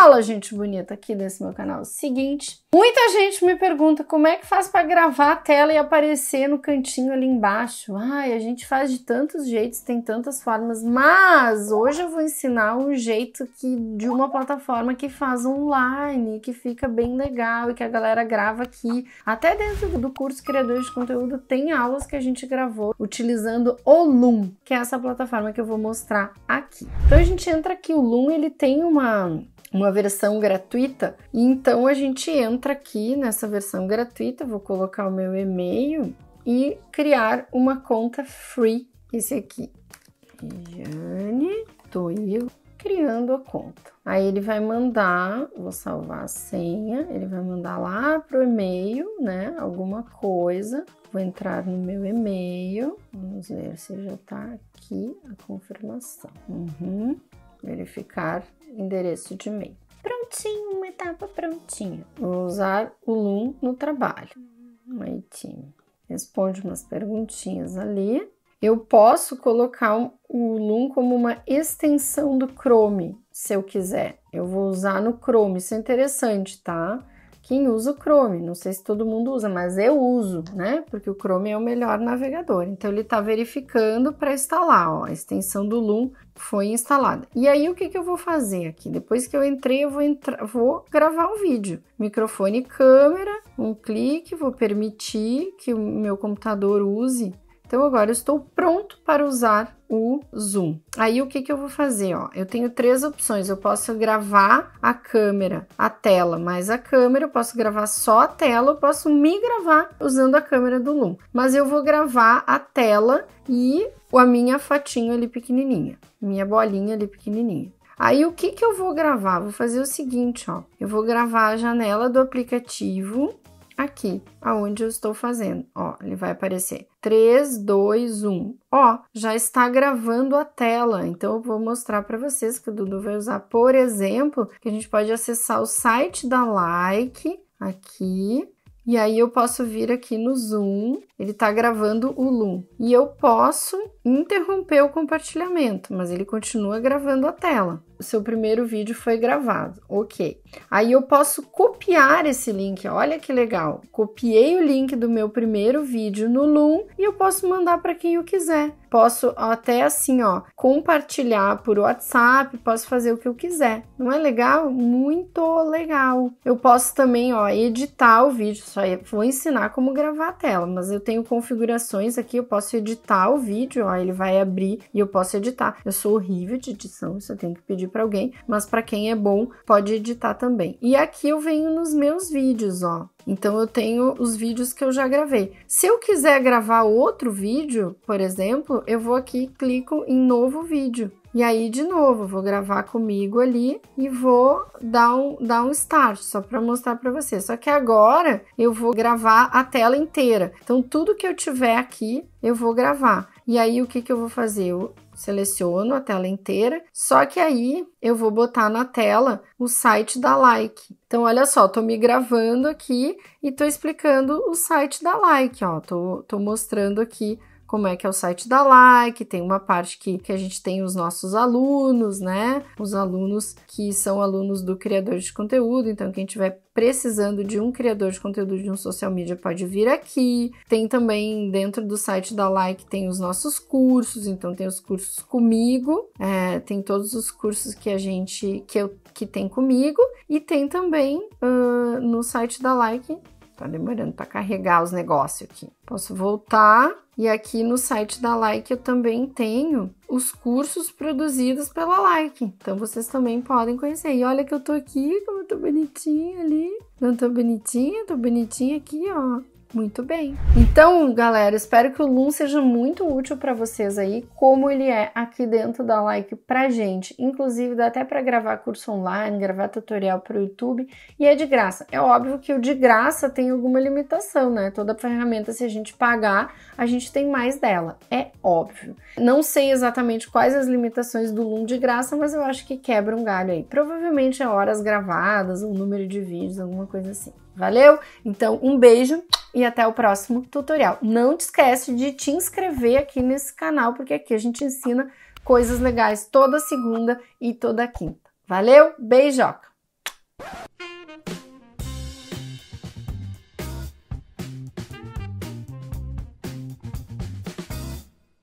Fala, gente bonita aqui desse meu canal. Seguinte, muita gente me pergunta como é que faz para gravar a tela e aparecer no cantinho ali embaixo. Ai, a gente faz de tantos jeitos, tem tantas formas, mas hoje eu vou ensinar um jeito que de uma plataforma que faz online, que fica bem legal e que a galera grava aqui. Até dentro do curso Criadores de Conteúdo tem aulas que a gente gravou utilizando o Loom, que é essa plataforma que eu vou mostrar aqui. Então a gente entra aqui, o Loom ele tem uma uma versão gratuita. E então a gente entra aqui nessa versão gratuita, vou colocar o meu e-mail e criar uma conta free, esse aqui. Jane, tô eu criando a conta. Aí ele vai mandar, vou salvar a senha, ele vai mandar lá pro e-mail, né, alguma coisa. Vou entrar no meu e-mail, vamos ver se já tá aqui a confirmação. Uhum verificar endereço de e-mail. Prontinho, uma etapa prontinha. Vou usar o Loom no trabalho. My team. Responde umas perguntinhas ali. Eu posso colocar o Loom como uma extensão do Chrome, se eu quiser. Eu vou usar no Chrome, isso é interessante, tá? quem usa o Chrome. Não sei se todo mundo usa, mas eu uso, né? Porque o Chrome é o melhor navegador. Então ele está verificando para instalar. Ó, a extensão do Loom foi instalada. E aí o que, que eu vou fazer aqui? Depois que eu entrei, eu vou, entrar, vou gravar um vídeo. Microfone, câmera, um clique, vou permitir que o meu computador use então agora eu estou pronto para usar o zoom. Aí o que, que eu vou fazer? Ó, eu tenho três opções. Eu posso gravar a câmera, a tela, mais a câmera. Eu posso gravar só a tela. Eu posso me gravar usando a câmera do Loom. Mas eu vou gravar a tela e a minha fatinha ali pequenininha, minha bolinha ali pequenininha. Aí o que que eu vou gravar? Vou fazer o seguinte, ó. Eu vou gravar a janela do aplicativo aqui, aonde eu estou fazendo. Ó, ele vai aparecer 3, 2, 1. Ó, já está gravando a tela, então eu vou mostrar para vocês que o Dudu vai usar, por exemplo, que a gente pode acessar o site da Like aqui, e aí eu posso vir aqui no Zoom, ele está gravando o Loom. E eu posso interromper o compartilhamento, mas ele continua gravando a tela seu primeiro vídeo foi gravado. Ok. Aí eu posso copiar esse link. Olha que legal. Copiei o link do meu primeiro vídeo no Loom e eu posso mandar para quem eu quiser. Posso até assim, ó, compartilhar por WhatsApp, posso fazer o que eu quiser. Não é legal? Muito legal. Eu posso também, ó, editar o vídeo, só é, vou ensinar como gravar a tela, mas eu tenho configurações aqui, eu posso editar o vídeo, ó, ele vai abrir e eu posso editar. Eu sou horrível de edição, você tem que pedir pedir para alguém, mas para quem é bom pode editar também. E aqui eu venho nos meus vídeos, ó. Então eu tenho os vídeos que eu já gravei. Se eu quiser gravar outro vídeo, por exemplo, eu vou aqui, clico em novo vídeo. E aí, de novo, vou gravar comigo ali e vou dar um, dar um start, só para mostrar para vocês. Só que agora eu vou gravar a tela inteira. Então, tudo que eu tiver aqui, eu vou gravar. E aí, o que, que eu vou fazer? Eu seleciono a tela inteira, só que aí eu vou botar na tela o site da Like. Então, olha só, estou me gravando aqui e estou explicando o site da Like, ó, estou mostrando aqui como é que é o site da Like, tem uma parte que, que a gente tem os nossos alunos, né? Os alunos que são alunos do criador de conteúdo, então quem tiver precisando de um criador de conteúdo de um social media pode vir aqui. Tem também dentro do site da Like tem os nossos cursos, então tem os cursos comigo, é, tem todos os cursos que a gente que eu que tem comigo e tem também uh, no site da Like Tá demorando para carregar os negócios aqui. Posso voltar e aqui no site da Like eu também tenho os cursos produzidos pela Like. Então vocês também podem conhecer. E olha que eu tô aqui, como eu tô bonitinha ali. Não tô bonitinha, tô bonitinha aqui, ó. Muito bem. Então, galera, espero que o Loom seja muito útil para vocês aí, como ele é aqui dentro da Like pra gente. Inclusive, dá até para gravar curso online, gravar tutorial para o YouTube e é de graça. É óbvio que o de graça tem alguma limitação, né? Toda ferramenta, se a gente pagar, a gente tem mais dela. É óbvio. Não sei exatamente quais as limitações do Loom de graça, mas eu acho que quebra um galho aí. Provavelmente é horas gravadas, um número de vídeos, alguma coisa assim. Valeu? Então, um beijo e até o próximo tutorial. Não te esquece de te inscrever aqui nesse canal, porque aqui a gente ensina coisas legais toda segunda e toda quinta. Valeu, beijoca!